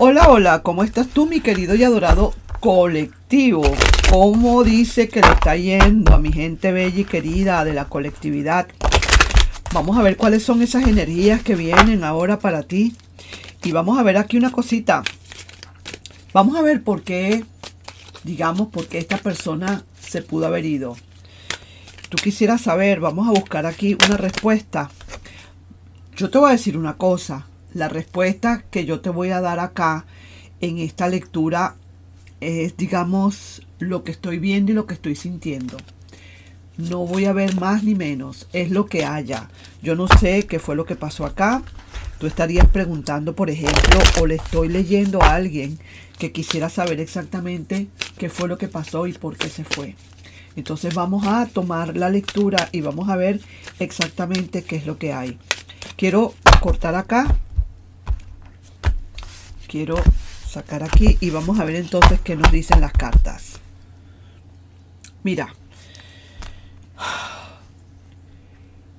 Hola, hola, ¿cómo estás tú, mi querido y adorado colectivo? ¿Cómo dice que le está yendo a mi gente bella y querida de la colectividad? Vamos a ver cuáles son esas energías que vienen ahora para ti. Y vamos a ver aquí una cosita. Vamos a ver por qué, digamos, por qué esta persona se pudo haber ido. Tú quisieras saber, vamos a buscar aquí una respuesta. Yo te voy a decir una cosa la respuesta que yo te voy a dar acá en esta lectura es, digamos, lo que estoy viendo y lo que estoy sintiendo. No voy a ver más ni menos, es lo que haya. Yo no sé qué fue lo que pasó acá. Tú estarías preguntando, por ejemplo, o le estoy leyendo a alguien que quisiera saber exactamente qué fue lo que pasó y por qué se fue. Entonces vamos a tomar la lectura y vamos a ver exactamente qué es lo que hay. Quiero cortar acá quiero sacar aquí y vamos a ver entonces qué nos dicen las cartas. Mira,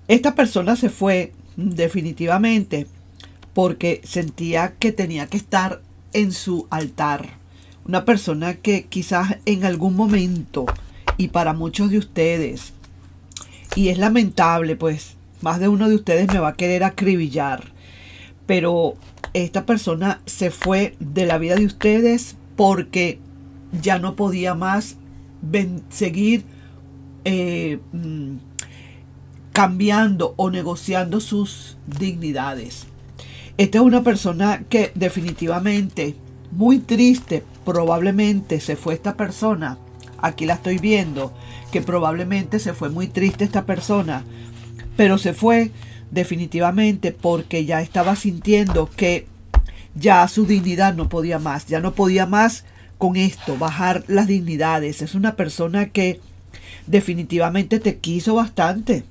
esta persona se fue definitivamente porque sentía que tenía que estar en su altar. Una persona que quizás en algún momento, y para muchos de ustedes, y es lamentable, pues más de uno de ustedes me va a querer acribillar, pero esta persona se fue de la vida de ustedes porque ya no podía más seguir eh, mm, cambiando o negociando sus dignidades. Esta es una persona que definitivamente, muy triste, probablemente se fue esta persona. Aquí la estoy viendo, que probablemente se fue muy triste esta persona, pero se fue definitivamente porque ya estaba sintiendo que ya su dignidad no podía más, ya no podía más con esto, bajar las dignidades. Es una persona que definitivamente te quiso bastante.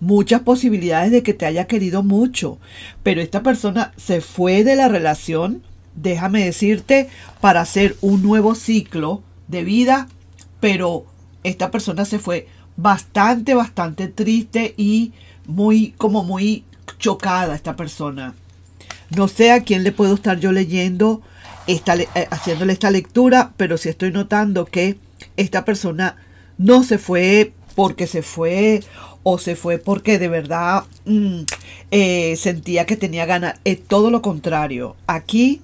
Muchas posibilidades de que te haya querido mucho, pero esta persona se fue de la relación, déjame decirte, para hacer un nuevo ciclo de vida, pero esta persona se fue bastante, bastante triste y muy, como muy chocada esta persona. No sé a quién le puedo estar yo leyendo, esta, eh, haciéndole esta lectura, pero sí estoy notando que esta persona no se fue porque se fue o se fue porque de verdad mm, eh, sentía que tenía ganas. Es todo lo contrario. Aquí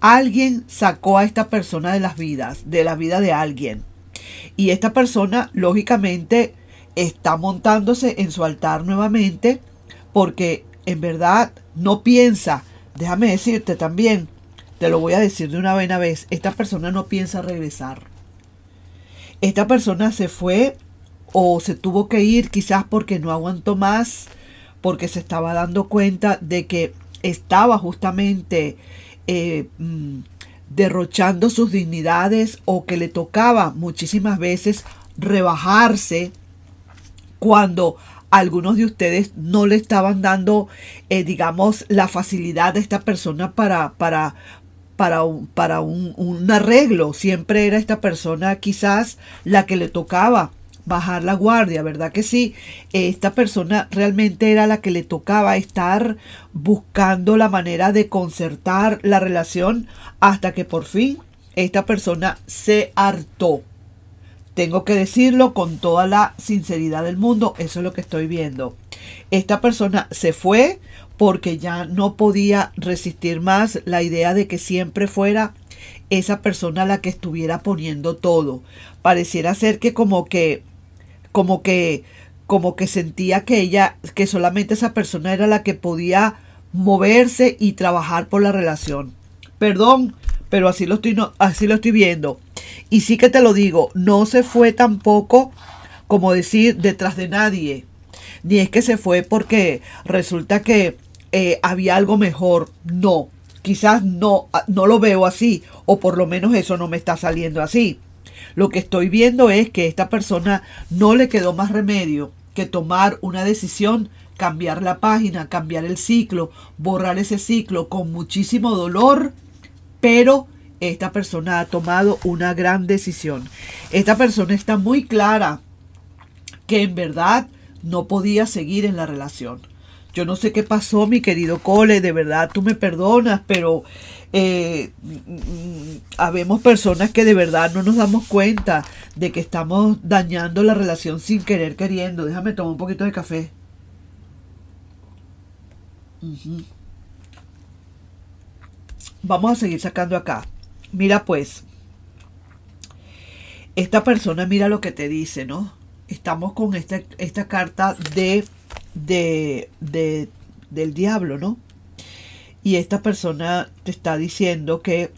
alguien sacó a esta persona de las vidas, de la vida de alguien. Y esta persona, lógicamente, está montándose en su altar nuevamente porque en verdad no piensa, déjame decirte también, te lo voy a decir de una buena vez, esta persona no piensa regresar. Esta persona se fue o se tuvo que ir quizás porque no aguantó más, porque se estaba dando cuenta de que estaba justamente eh, mm, derrochando sus dignidades o que le tocaba muchísimas veces rebajarse cuando algunos de ustedes no le estaban dando, eh, digamos, la facilidad de esta persona para, para, para, para un, un arreglo. Siempre era esta persona quizás la que le tocaba bajar la guardia, ¿verdad que sí? Esta persona realmente era la que le tocaba estar buscando la manera de concertar la relación hasta que por fin esta persona se hartó tengo que decirlo con toda la sinceridad del mundo, eso es lo que estoy viendo. Esta persona se fue porque ya no podía resistir más la idea de que siempre fuera esa persona la que estuviera poniendo todo. Pareciera ser que como que como que como que sentía que ella que solamente esa persona era la que podía moverse y trabajar por la relación. Perdón, pero así lo estoy así lo estoy viendo. Y sí que te lo digo, no se fue tampoco, como decir, detrás de nadie. Ni es que se fue porque resulta que eh, había algo mejor. No, quizás no, ah, no lo veo así. O por lo menos eso no me está saliendo así. Lo que estoy viendo es que esta persona no le quedó más remedio que tomar una decisión, cambiar la página, cambiar el ciclo, borrar ese ciclo con muchísimo dolor, pero esta persona ha tomado una gran decisión. Esta persona está muy clara que en verdad no podía seguir en la relación. Yo no sé qué pasó, mi querido Cole, de verdad tú me perdonas, pero eh, mm, mm, habemos personas que de verdad no nos damos cuenta de que estamos dañando la relación sin querer queriendo. Déjame tomar un poquito de café. Vamos a seguir sacando acá. Mira pues, esta persona mira lo que te dice, ¿no? Estamos con este, esta, carta de, del diablo, ¿no? Y esta persona te está diciendo que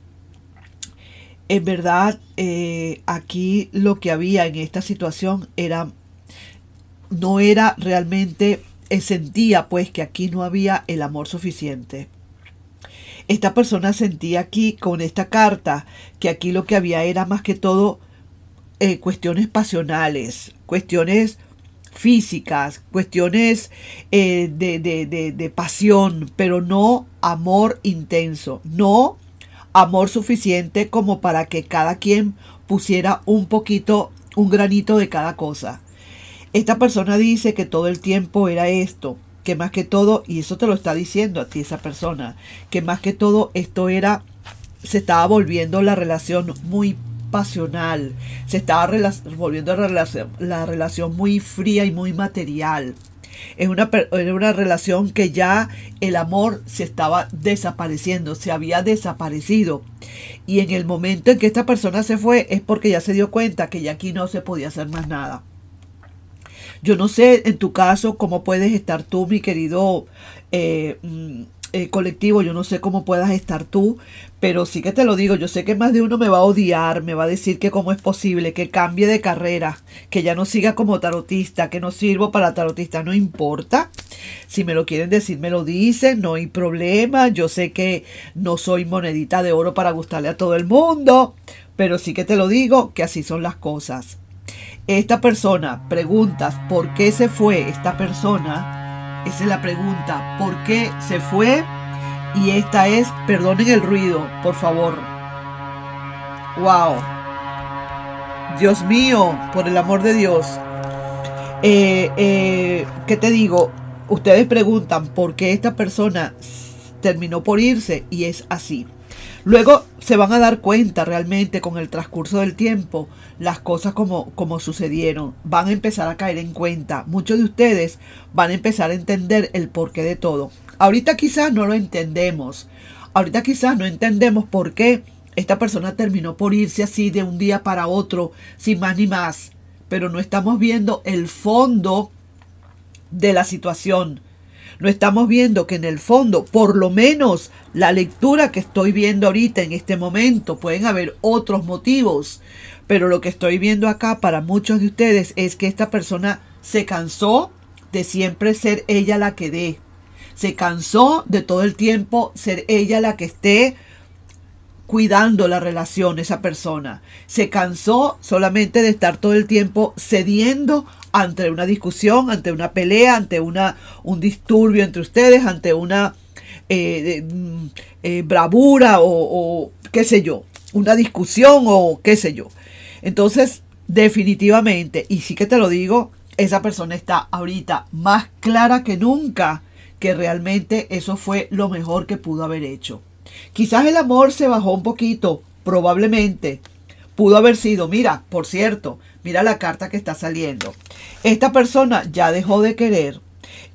en verdad eh, aquí lo que había en esta situación era, no era realmente, eh, sentía pues que aquí no había el amor suficiente esta persona sentía aquí con esta carta que aquí lo que había era más que todo eh, cuestiones pasionales, cuestiones físicas, cuestiones eh, de, de, de, de pasión, pero no amor intenso, no amor suficiente como para que cada quien pusiera un poquito, un granito de cada cosa. Esta persona dice que todo el tiempo era esto, que más que todo, y eso te lo está diciendo a ti esa persona, que más que todo esto era, se estaba volviendo la relación muy pasional, se estaba volviendo la relación, muy fría y muy material. Es una, era una relación que ya el amor se estaba desapareciendo, se había desaparecido. Y en el momento en que esta persona se fue es porque ya se dio cuenta que ya aquí no se podía hacer más nada. Yo no sé en tu caso cómo puedes estar tú, mi querido eh, mm, eh, colectivo, yo no sé cómo puedas estar tú, pero sí que te lo digo, yo sé que más de uno me va a odiar, me va a decir que cómo es posible, que cambie de carrera, que ya no siga como tarotista, que no sirvo para tarotista, no importa. Si me lo quieren decir, me lo dicen, no hay problema. Yo sé que no soy monedita de oro para gustarle a todo el mundo, pero sí que te lo digo, que así son las cosas esta persona, preguntas, ¿por qué se fue esta persona? Esa es la pregunta, ¿por qué se fue? Y esta es, perdonen el ruido, por favor. ¡Wow! Dios mío, por el amor de Dios. Eh, eh, ¿Qué te digo? Ustedes preguntan por qué esta persona terminó por irse y es así. Luego se van a dar cuenta realmente con el transcurso del tiempo las cosas como, como sucedieron. Van a empezar a caer en cuenta. Muchos de ustedes van a empezar a entender el porqué de todo. Ahorita quizás no lo entendemos. Ahorita quizás no entendemos por qué esta persona terminó por irse así de un día para otro, sin más ni más. Pero no estamos viendo el fondo de la situación no estamos viendo que en el fondo, por lo menos la lectura que estoy viendo ahorita en este momento, pueden haber otros motivos, pero lo que estoy viendo acá para muchos de ustedes es que esta persona se cansó de siempre ser ella la que dé, se cansó de todo el tiempo ser ella la que esté cuidando la relación esa persona. Se cansó solamente de estar todo el tiempo cediendo ante una discusión, ante una pelea, ante una, un disturbio entre ustedes, ante una eh, mm, eh, bravura o qué sé yo, una discusión o qué sé yo. Entonces, definitivamente, y sí que te lo digo, esa persona está ahorita más clara que nunca que realmente eso fue lo mejor que pudo haber hecho. Quizás el amor se bajó un poquito, probablemente. Pudo haber sido, mira, por cierto, mira la carta que está saliendo. Esta persona ya dejó de querer.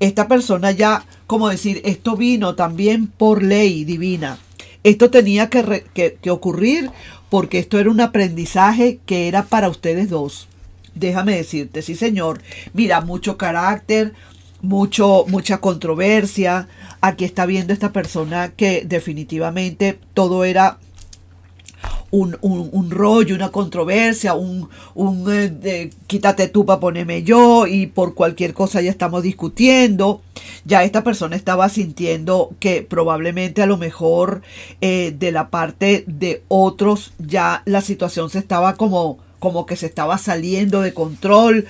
Esta persona ya, como decir, esto vino también por ley divina. Esto tenía que, ocurrir porque esto era un aprendizaje que era para ustedes dos déjame decirte, sí señor, mira, mucho carácter, mucho, mucha controversia. Aquí está viendo esta persona que definitivamente todo era un, rollo, una controversia, un, eh, quítate tú para ponerme yo y por cualquier cosa ya estamos discutiendo. Ya esta persona estaba sintiendo que probablemente a lo mejor eh, de la parte de otros ya la situación se estaba como como que se estaba saliendo de control,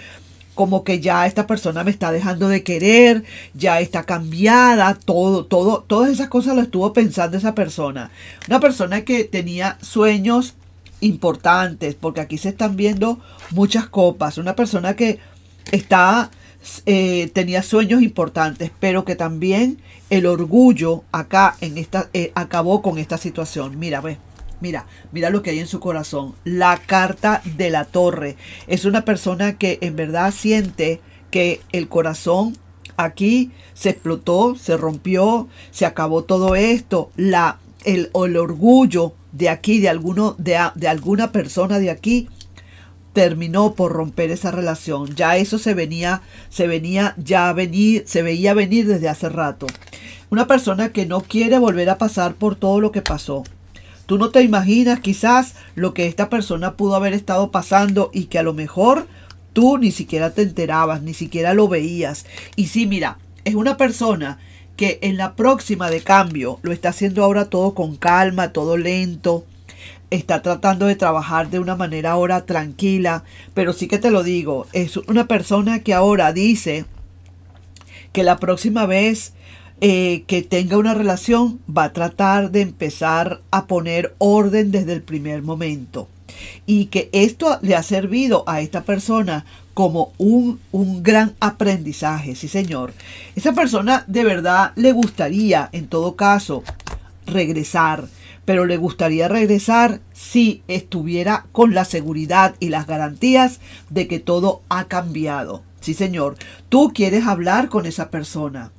como que ya esta persona me está dejando de querer, ya está cambiada, todo, todo, todas esas cosas lo estuvo pensando esa persona. Una persona que tenía sueños importantes, porque aquí se están viendo muchas copas. Una persona que está, eh, tenía sueños importantes, pero que también el orgullo acá en esta, eh, acabó con esta situación. Mira, ve. Mira, mira lo que hay en su corazón. La carta de la torre. Es una persona que en verdad siente que el corazón aquí se explotó, se rompió, se acabó todo esto. La, el, orgullo de aquí, de, alguno, de, alguna persona de aquí, terminó por romper esa relación. Ya eso se venía, se venía ya venir, se veía venir desde hace rato. Una persona que no quiere volver a pasar por todo lo que pasó. Tú no te imaginas quizás lo que esta persona pudo haber estado pasando y que a lo mejor tú ni siquiera te enterabas, ni siquiera lo veías. Y sí, mira, es una persona que en la próxima de cambio lo está haciendo ahora todo con calma, todo lento. Está tratando de trabajar de una manera ahora tranquila. Pero sí que te lo digo, es una persona que ahora dice que la próxima vez eh, que tenga una relación va a tratar de empezar a poner orden desde el primer momento. Y que esto le ha servido a esta persona como un, un gran aprendizaje, sí señor. Esa persona de verdad le gustaría, en todo caso, regresar pero le gustaría regresar si estuviera con la seguridad y las garantías de que todo ha cambiado. Sí, señor, tú quieres hablar con esa persona.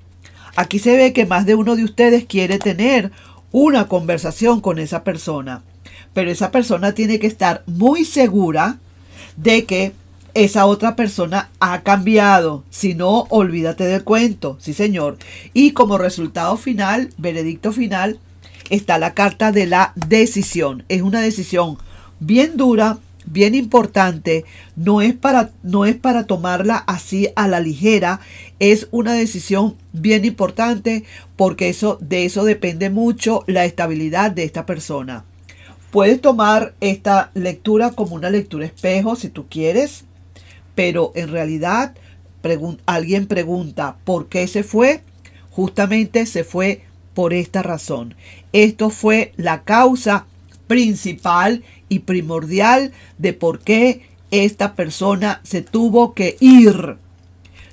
Aquí se ve que más de uno de ustedes quiere tener una conversación con esa persona, pero esa persona tiene que estar muy segura de que esa otra persona ha cambiado. Si no, olvídate del cuento, sí señor. Y como resultado final, veredicto final, está la carta de la decisión. Es una decisión bien dura, bien importante, no es, para, no es para tomarla así a la ligera, es una decisión bien importante porque eso de eso depende mucho la estabilidad de esta persona. Puedes tomar esta lectura como una lectura espejo si tú quieres, pero en realidad alguien pregunta, ¿por qué se fue? Justamente se fue por esta razón. Esto fue la causa principal y primordial de por qué esta persona se tuvo que ir.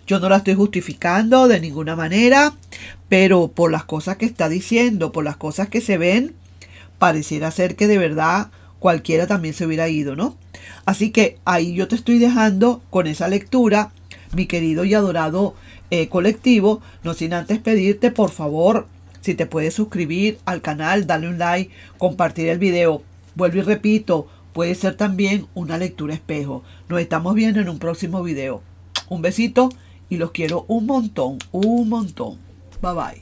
Yo no la estoy justificando de ninguna manera, pero por las cosas que está diciendo, por las cosas que se ven, pareciera ser que de verdad cualquiera también se hubiera ido, ¿no? Así que ahí yo te estoy dejando con esa lectura, mi querido y adorado eh, colectivo, no sin antes pedirte por favor si te puedes suscribir al canal, darle un like, compartir el video. Vuelvo y repito, puede ser también una lectura espejo. Nos estamos viendo en un próximo video. Un besito y los quiero un montón, un montón. Bye bye.